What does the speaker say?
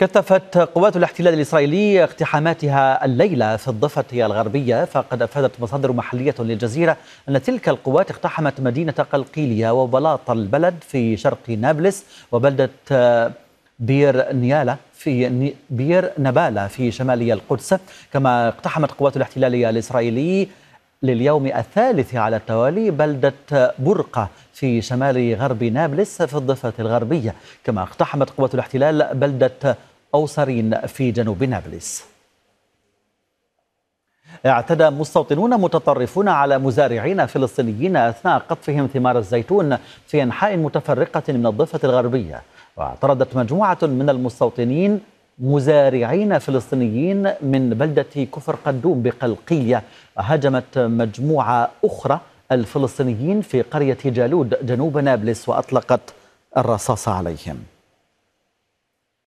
كثفت قوات الاحتلال الإسرائيلي اقتحاماتها الليلة في الضفة الغربية فقد أفادت مصادر محلية للجزيرة أن تلك القوات اقتحمت مدينة قلقيلية وبلاط البلد في شرق نابلس وبلدة آه، بير نيالا في بير نبالا في شمالي القدس كما اقتحمت قوات الاحتلال الإسرائيلي لليوم الثالث على التوالي بلدة آه، برقة في شمال غرب نابلس في الضفة الغربية كما اقتحمت قوات الاحتلال بلدة آه، أو سرين في جنوب نابلس اعتدى مستوطنون متطرفون على مزارعين فلسطينيين أثناء قطفهم ثمار الزيتون في أنحاء متفرقة من الضفة الغربية واعترضت مجموعة من المستوطنين مزارعين فلسطينيين من بلدة كفر قدوم بقلقية هاجمت مجموعة أخرى الفلسطينيين في قرية جالود جنوب نابلس وأطلقت الرصاص عليهم